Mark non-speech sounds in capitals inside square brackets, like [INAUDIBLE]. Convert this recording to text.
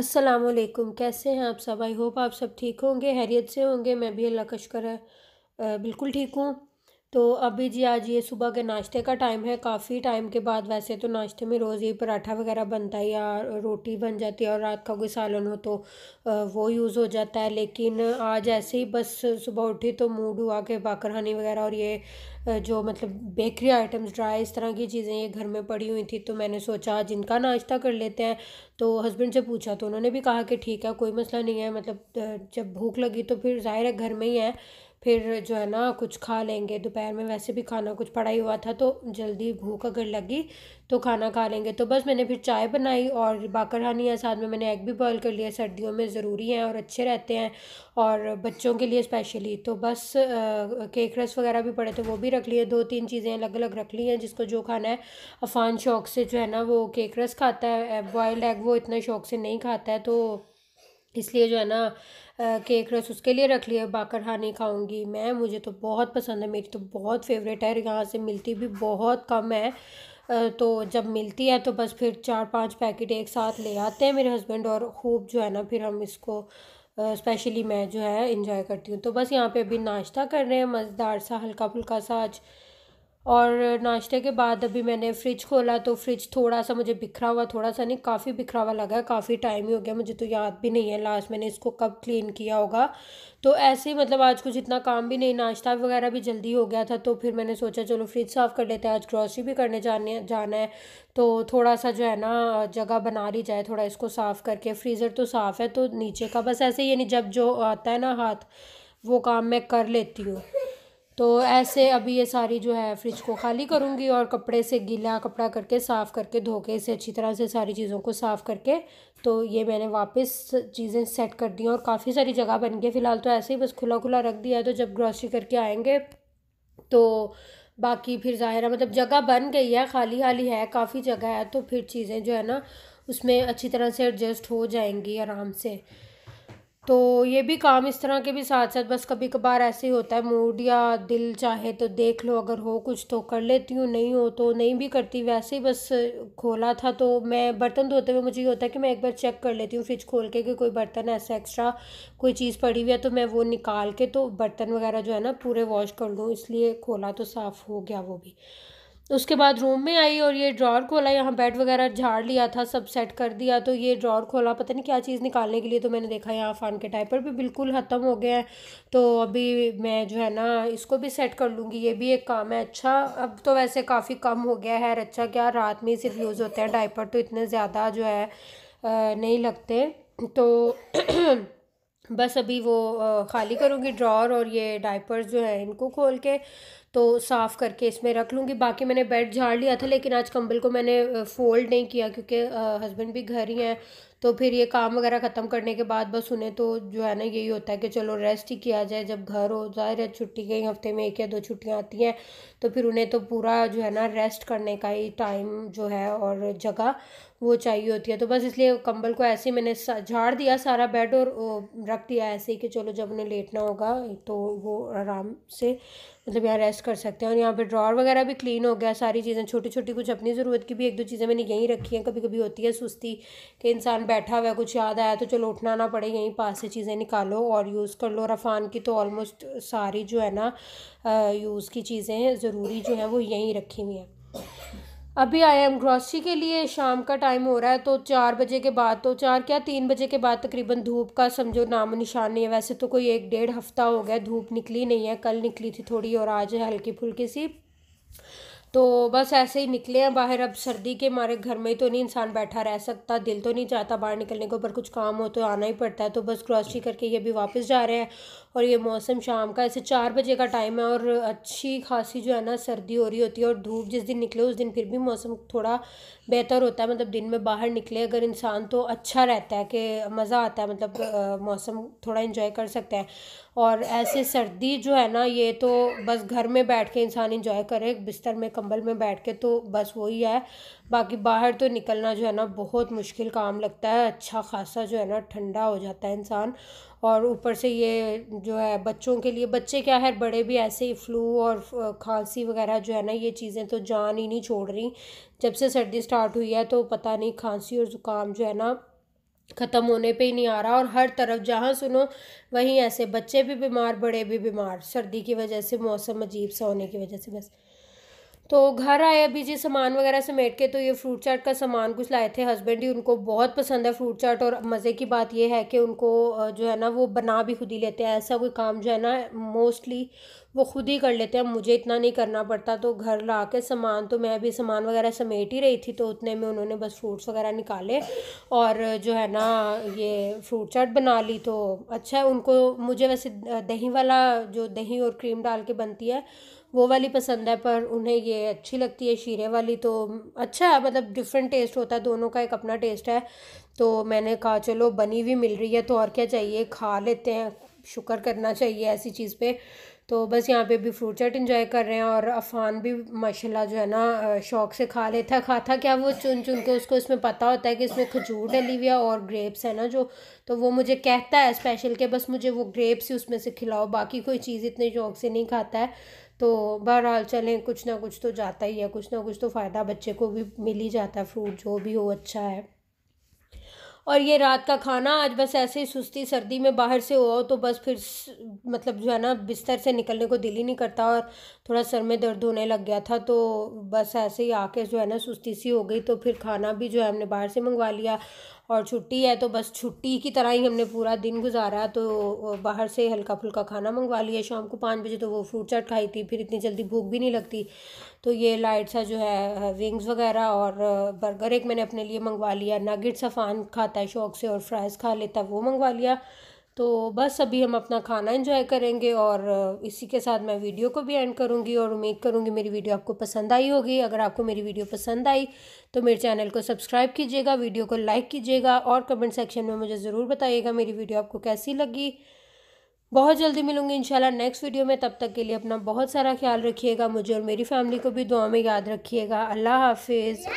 अस्सलाम वालेकुम कैसे हैं आप सब आई होप आप सब ठीक होंगे हैरियत से होंगे मैं भी अल्लाह का शुक्र है बिल्कुल ठीक हूँ तो अभी जी आज ये सुबह के नाश्ते का टाइम है काफ़ी टाइम के बाद वैसे तो नाश्ते में रोज़ ही पराठा वगैरह बनता है या रोटी बन जाती है और रात का कोई सालन हो तो वो यूज़ हो जाता है लेकिन आज ऐसे ही बस सुबह उठी तो मूड हुआ कि बाकरहानी वगैरह और ये जो मतलब बेकरी आइटम्स ड्राई इस तरह की चीज़ें ये घर में पड़ी हुई थी तो मैंने सोचा आज इनका नाश्ता कर लेते हैं तो हस्बैंड से पूछा तो उन्होंने भी कहा कि ठीक है कोई मसला नहीं है मतलब जब भूख लगी तो फिर ज़ाहिर है घर में ही है फिर जो है ना कुछ खा लेंगे दोपहर में वैसे भी खाना कुछ पड़ा ही हुआ था तो जल्दी भूख अगर लगी तो खाना खा लेंगे तो बस मैंने फिर चाय बनाई और हानी है साथ में मैंने एग भी बॉयल कर लिया सर्दियों में ज़रूरी हैं और अच्छे रहते हैं और बच्चों के लिए स्पेशली तो बस केक रस वगैरह भी पड़े थे तो वो भी रख लिए दो तीन चीज़ें अलग अलग रख ली हैं जिसको जो खाना है अफान शौक से जो है ना वो केक रस खाता है बॉयल्ड एग वो इतना शौक से नहीं खाता है तो इसलिए जो है ना केक रस उसके लिए रख लिया हाँ नहीं खाऊंगी मैं मुझे तो बहुत पसंद है मेरी तो बहुत फेवरेट है यहाँ से मिलती भी बहुत कम है तो जब मिलती है तो बस फिर चार पांच पैकेट एक साथ ले आते हैं मेरे हस्बैंड और खूब जो है ना फिर हम इसको स्पेशली मैं जो है इंजॉय करती हूँ तो बस यहाँ पे अभी नाश्ता कर रहे हैं मज़ेदार सा हल्का फुल्का सा आज और नाश्ते के बाद अभी मैंने फ्रिज खोला तो फ्रिज थोड़ा सा मुझे बिखरा हुआ थोड़ा सा नहीं काफ़ी बिखरा हुआ लगा काफ़ी टाइम ही हो गया मुझे तो याद भी नहीं है लास्ट मैंने इसको कब क्लीन किया होगा तो ऐसे ही मतलब आज कुछ इतना काम भी नहीं नाश्ता वगैरह भी जल्दी हो गया था तो फिर मैंने सोचा चलो फ्रिज साफ़ कर लेते हैं आज ग्रॉसरी भी करने जाने जाना है तो थोड़ा सा जो है ना जगह बना ली जाए थोड़ा इसको साफ़ करके फ्रीज़र तो साफ़ है तो नीचे का बस ऐसे ही यानी जब जो आता है ना हाथ वो काम मैं कर लेती हूँ तो ऐसे अभी ये सारी जो है फ्रिज को खाली करूँगी और कपड़े से गीला कपड़ा करके साफ़ करके धो के इसे अच्छी तरह से सारी चीज़ों को साफ़ करके तो ये मैंने वापस चीज़ें सेट कर दी और काफ़ी सारी जगह बन गई फ़िलहाल तो ऐसे ही बस खुला खुला रख दिया है तो जब ग्रॉसरी करके आएंगे तो बाकी फिर ज़ाहिर है मतलब जगह बन गई है खाली खाली है काफ़ी जगह है तो फिर चीज़ें जो है ना उसमें अच्छी तरह से एडजस्ट हो जाएंगी आराम से तो ये भी काम इस तरह के भी साथ साथ बस कभी कभार ऐसे ही होता है मूड या दिल चाहे तो देख लो अगर हो कुछ तो कर लेती हूँ नहीं हो तो नहीं भी करती वैसे ही बस खोला था तो मैं बर्तन धोते हुए मुझे ये होता है कि मैं एक बार चेक कर लेती हूँ फ्रिज खोल के कि कोई बर्तन ऐसा एक्स्ट्रा कोई चीज़ पड़ी हुई है तो मैं वो निकाल के तो बर्तन वगैरह जो है ना पूरे वॉश कर लूँ इसलिए खोला तो साफ़ हो गया वो भी तो उसके बाद रूम में आई और ये ड्रॉर खोला यहाँ बेड वगैरह झाड़ लिया था सब सेट कर दिया तो ये ड्रॉर खोला पता नहीं क्या चीज़ निकालने के लिए तो मैंने देखा यहाँ फ़ान के टाइपर भी बिल्कुल ख़त्म हो गया है तो अभी मैं जो है ना इसको भी सेट कर लूँगी ये भी एक काम है अच्छा अब तो वैसे काफ़ी कम हो गया है अच्छा क्या रात में सिर्फ यूज़ होते हैं डाइपर तो इतने ज़्यादा जो है नहीं लगते तो [CLEARS THROAT] बस अभी वो खाली करूँगी ड्रॉर और ये डाइपर्स जो है इनको खोल के तो साफ़ करके इसमें रख लूँगी बाकी मैंने बेड झाड़ लिया था लेकिन आज कंबल को मैंने फ़ोल्ड नहीं किया क्योंकि हस्बैंड भी घर ही हैं तो फिर ये काम वगैरह ख़त्म करने के बाद बस उन्हें तो जो है ना यही होता है कि चलो रेस्ट ही किया जाए जब घर हो जाहिर है छुट्टी कई हफ्ते में एक या दो छुट्टियाँ आती हैं तो फिर उन्हें तो पूरा जो है ना रेस्ट करने का ही टाइम जो है और जगह वो चाहिए होती है तो बस इसलिए कंबल को ऐसे ही मैंने झाड़ दिया सारा बेड और रख दिया ऐसे ही कि चलो जब उन्हें लेटना होगा तो वो आराम से मतलब यहाँ रेस्ट कर सकते हैं और यहाँ पे ड्रॉर वगैरह भी क्लीन हो गया सारी चीज़ें छोटी छोटी कुछ अपनी ज़रूरत की भी एक दो चीज़ें मैंने यहीं रखी हैं कभी कभी होती है सुस्ती कि इंसान बैठा हुआ है कुछ याद आया तो चलो उठना ना पड़े यहीं पास से चीज़ें निकालो और यूज़ कर लो रफ़ान की तो ऑलमोस्ट सारी जो है ना यूज़ की चीज़ें ज़रूरी जो हैं वो यहीं रखी हुई हैं अभी आई एम ग्रॉसरी के लिए शाम का टाइम हो रहा है तो चार बजे के बाद तो चार क्या तीन बजे के बाद तकरीबन धूप का समझो नाम निशान नहीं है वैसे तो कोई एक डेढ़ हफ्ता हो गया धूप निकली नहीं है कल निकली थी थोड़ी और आज है हल्की फुल्की सी तो बस ऐसे ही निकले हैं बाहर अब सर्दी के मारे घर में ही तो नहीं इंसान बैठा रह सकता दिल तो नहीं चाहता बाहर निकलने को पर कुछ काम हो तो आना ही पड़ता है तो बस क्रॉसरी हम्म। करके ये भी वापस जा रहे हैं और ये मौसम शाम का ऐसे चार बजे का टाइम है और अच्छी खासी जो है ना सर्दी हो रही होती है और धूप जिस दिन निकले उस दिन फिर भी मौसम थोड़ा बेहतर होता है मतलब दिन में बाहर निकले अगर इंसान तो अच्छा रहता है कि मज़ा आता है मतलब मौसम थोड़ा इन्जॉय कर सकता है और ऐसे सर्दी जो है ना ये तो बस घर में बैठ के इंसान इंजॉय करे बिस्तर में कम कंबल में बैठ के तो बस वही है बाकी बाहर तो निकलना जो है ना बहुत मुश्किल काम लगता है अच्छा खासा जो है ना ठंडा हो जाता है इंसान और ऊपर से ये जो है बच्चों के लिए बच्चे क्या है बड़े भी ऐसे ही फ्लू और खांसी वगैरह जो है ना ये चीज़ें तो जान ही नहीं छोड़ रही जब से सर्दी स्टार्ट हुई है तो पता नहीं खांसी और ज़ुकाम जो है ना ख़त्म होने पे ही नहीं आ रहा और हर तरफ जहाँ सुनो वहीं ऐसे बच्चे भी बीमार बड़े भी बीमार सर्दी की वजह से मौसम अजीब सा होने की वजह से बस तो घर आए अभी जी सामान वगैरह समेट के तो ये फ्रूट चाट का सामान कुछ लाए थे हस्बैंड ही उनको बहुत पसंद है फ्रूट चाट और मज़े की बात ये है कि उनको जो है ना वो बना भी खुद ही लेते हैं ऐसा कोई काम जो है ना मोस्टली वो खुद ही कर लेते हैं मुझे इतना नहीं करना पड़ता तो घर ला के सामान तो मैं अभी सामान वगैरह समेट ही रही थी तो उतने में उन्होंने बस फ्रूट्स वगैरह निकाले और जो है ना ये फ्रूट चाट बना ली तो अच्छा है उनको मुझे वैसे दही वाला जो दही और क्रीम डाल के बनती है वो वाली पसंद है पर उन्हें ये अच्छी लगती है शीरे वाली तो अच्छा है मतलब डिफरेंट टेस्ट होता है दोनों का एक अपना टेस्ट है तो मैंने कहा चलो बनी हुई मिल रही है तो और क्या चाहिए खा लेते हैं शुक्र करना चाहिए ऐसी चीज़ पे तो बस यहाँ पे भी फ्रूट चाट इंजॉय कर रहे हैं और अफान भी माशाल्लाह जो है ना शौक से खा लेता है खाता क्या वो चुन चुन के उसको इसमें पता होता है कि इसमें खजूर डली हुई है और ग्रेप्स है ना जो तो वो मुझे कहता है स्पेशल के बस मुझे वो ग्रेप्स ही उसमें से खिलाओ बाकी कोई चीज़ इतने शौक से नहीं खाता है तो बहरहाल चलें कुछ ना कुछ तो जाता ही है कुछ ना कुछ तो फ़ायदा बच्चे को भी मिल ही जाता है फ्रूट जो भी हो अच्छा है और ये रात का खाना आज बस ऐसे ही सुस्ती सर्दी में बाहर से हुआ हो तो बस फिर मतलब जो है ना बिस्तर से निकलने को दिल ही नहीं करता और थोड़ा सर में दर्द होने लग गया था तो बस ऐसे ही आके जो है ना सुस्ती सी हो गई तो फिर खाना भी जो है हमने बाहर से मंगवा लिया और छुट्टी है तो बस छुट्टी की तरह ही हमने पूरा दिन गुजारा तो बाहर से हल्का फुल्का खाना मंगवा लिया शाम को पाँच बजे तो वो फ्रूट चाट खाई थी फिर इतनी जल्दी भूख भी नहीं लगती तो ये लाइट सा जो है विंग्स वगैरह और बर्गर एक मैंने अपने लिए मंगवा लिया नगेट्स सफ़ान खाता है शौक से और फ्राइज़ खा लेता वो मंगवा लिया तो बस अभी हम अपना खाना एंजॉय करेंगे और इसी के साथ मैं वीडियो को भी एंड करूँगी और उम्मीद करूँगी मेरी वीडियो आपको पसंद आई होगी अगर आपको मेरी वीडियो पसंद आई तो मेरे चैनल को सब्सक्राइब कीजिएगा वीडियो को लाइक कीजिएगा और कमेंट सेक्शन में मुझे ज़रूर बताइएगा मेरी वीडियो आपको कैसी लगी बहुत जल्दी मिलूंगी इंशाल्लाह नेक्स्ट वीडियो में तब तक के लिए अपना बहुत सारा ख्याल रखिएगा मुझे और मेरी फैमिली को भी दुआ में याद रखिएगा अल्लाह हाफिज़